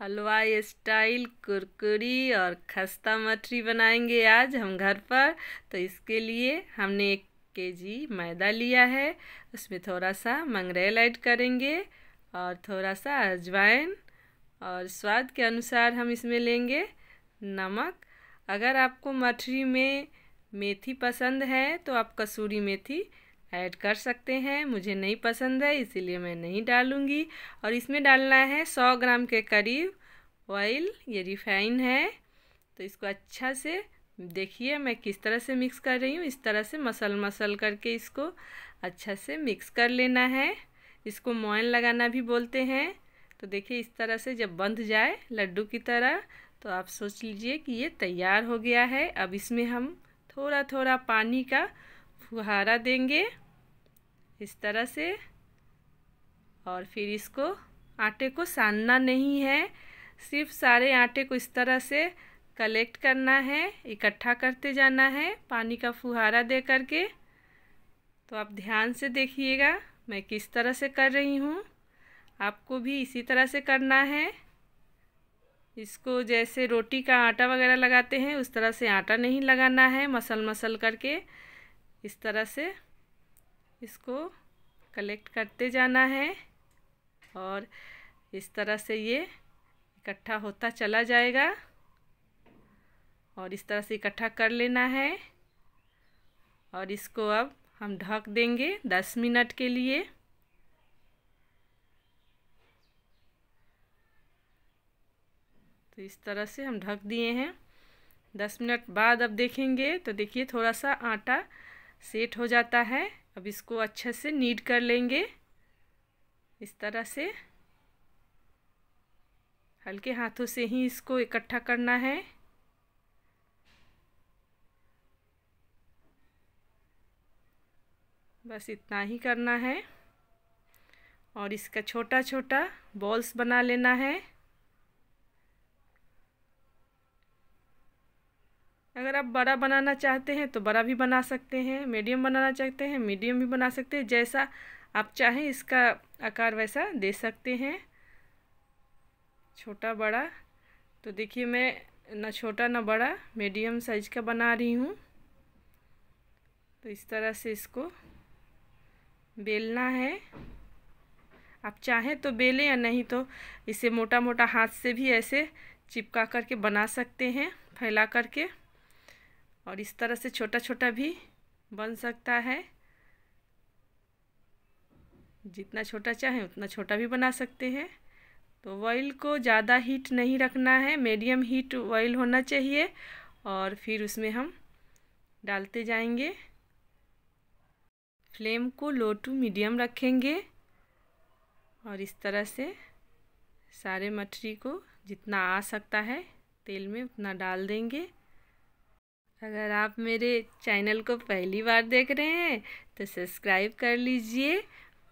हलवा style कुरकुरी और खस्ता मठरी बनाएंगे आज हम घर पर तो इसके लिए हमने एक के जी मैदा लिया है उसमें थोड़ा सा मंगरेल ऐड करेंगे और थोड़ा सा अजवाइन और स्वाद के अनुसार हम इसमें लेंगे नमक अगर आपको मठरी में मेथी पसंद है तो आप कसूरी मेथी ऐड कर सकते हैं मुझे नहीं पसंद है इसीलिए मैं नहीं डालूँगी और इसमें डालना है सौ ग्राम के करीब ऑयल ये रिफाइन है तो इसको अच्छा से देखिए मैं किस तरह से मिक्स कर रही हूँ इस तरह से मसल मसल करके इसको अच्छा से मिक्स कर लेना है इसको मोइन लगाना भी बोलते हैं तो देखिए इस तरह से जब बंध जाए लड्डू की तरह तो आप सोच लीजिए कि ये तैयार हो गया है अब इसमें हम थोड़ा थोड़ा पानी का फुहारा देंगे इस तरह से और फिर इसको आटे को सानना नहीं है सिर्फ सारे आटे को इस तरह से कलेक्ट करना है इकट्ठा करते जाना है पानी का फुहारा दे करके तो आप ध्यान से देखिएगा मैं किस तरह से कर रही हूँ आपको भी इसी तरह से करना है इसको जैसे रोटी का आटा वगैरह लगाते हैं उस तरह से आटा नहीं लगाना है मसल मसल करके इस तरह से इसको कलेक्ट करते जाना है और इस तरह से ये इकट्ठा होता चला जाएगा और इस तरह से इकट्ठा कर लेना है और इसको अब हम ढक देंगे दस मिनट के लिए तो इस तरह से हम ढक दिए हैं दस मिनट बाद अब देखेंगे तो देखिए थोड़ा सा आटा सेट हो जाता है अब इसको अच्छे से नीड कर लेंगे इस तरह से हल्के हाथों से ही इसको इकट्ठा करना है बस इतना ही करना है और इसका छोटा छोटा बॉल्स बना लेना है अगर आप बड़ा बनाना चाहते हैं तो बड़ा भी बना सकते हैं मीडियम बनाना चाहते हैं मीडियम भी बना सकते हैं जैसा आप चाहें इसका आकार वैसा दे सकते हैं छोटा बड़ा तो देखिए मैं ना छोटा ना बड़ा मीडियम साइज का बना रही हूँ तो इस तरह से इसको बेलना है आप चाहें तो बेलें या नहीं तो इसे मोटा मोटा हाथ से भी ऐसे चिपका करके बना सकते हैं फैला करके और इस तरह से छोटा छोटा भी बन सकता है जितना छोटा चाहे उतना छोटा भी बना सकते हैं तो ऑयल को ज़्यादा हीट नहीं रखना है मीडियम हीट ऑयल होना चाहिए और फिर उसमें हम डालते जाएंगे फ्लेम को लो टू मीडियम रखेंगे और इस तरह से सारे मछली को जितना आ सकता है तेल में उतना डाल देंगे अगर आप मेरे चैनल को पहली बार देख रहे हैं तो सब्सक्राइब कर लीजिए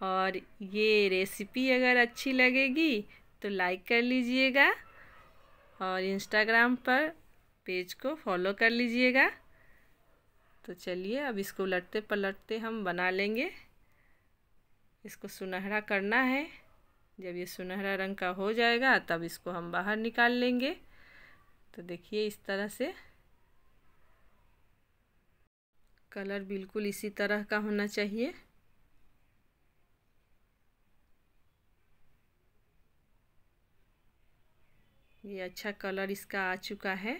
और ये रेसिपी अगर अच्छी लगेगी तो लाइक कर लीजिएगा और इंस्टाग्राम पर पेज को फॉलो कर लीजिएगा तो चलिए अब इसको उलटते पलटते हम बना लेंगे इसको सुनहरा करना है जब ये सुनहरा रंग का हो जाएगा तब इसको हम बाहर निकाल लेंगे तो देखिए इस तरह से कलर बिल्कुल इसी तरह का होना चाहिए ये अच्छा कलर इसका आ चुका है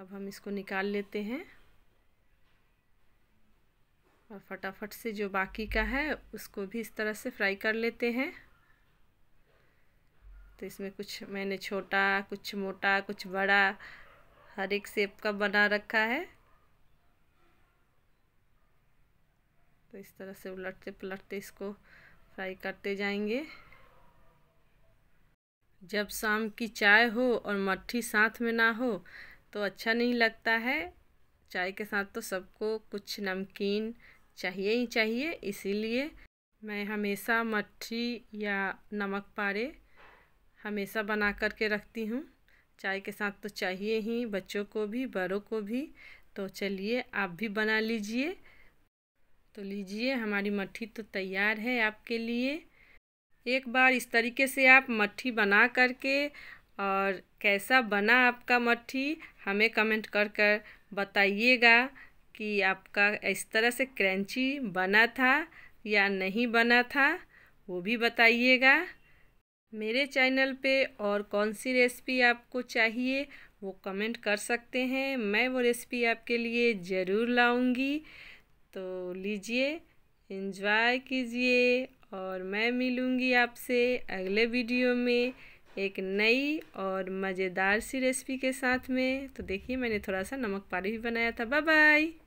अब हम इसको निकाल लेते हैं और फटाफट से जो बाकी का है उसको भी इस तरह से फ्राई कर लेते हैं तो इसमें कुछ मैंने छोटा कुछ मोटा कुछ बड़ा हर एक सेप का बना रखा है तो इस तरह से उलटते पलटते इसको फ्राई करते जाएंगे जब शाम की चाय हो और मट्ठी साथ में ना हो तो अच्छा नहीं लगता है चाय के साथ तो सबको कुछ नमकीन चाहिए ही चाहिए इसीलिए मैं हमेशा मट्ठी या नमक पारे हमेशा बना कर के रखती हूँ चाय के साथ तो चाहिए ही बच्चों को भी बड़ों को भी तो चलिए आप भी बना लीजिए तो लीजिए हमारी मट्ठी तो तैयार है आपके लिए एक बार इस तरीके से आप मट्ठी बना करके और कैसा बना आपका मट्ठी हमें कमेंट कर कर बताइएगा कि आपका इस तरह से क्रंची बना था या नहीं बना था वो भी बताइएगा मेरे चैनल पे और कौन सी रेसिपी आपको चाहिए वो कमेंट कर सकते हैं मैं वो रेसिपी आपके लिए ज़रूर लाऊंगी तो लीजिए इन्जॉय कीजिए और मैं मिलूंगी आपसे अगले वीडियो में एक नई और मज़ेदार सी रेसिपी के साथ में तो देखिए मैंने थोड़ा सा नमक पानी भी बनाया था बाय बाय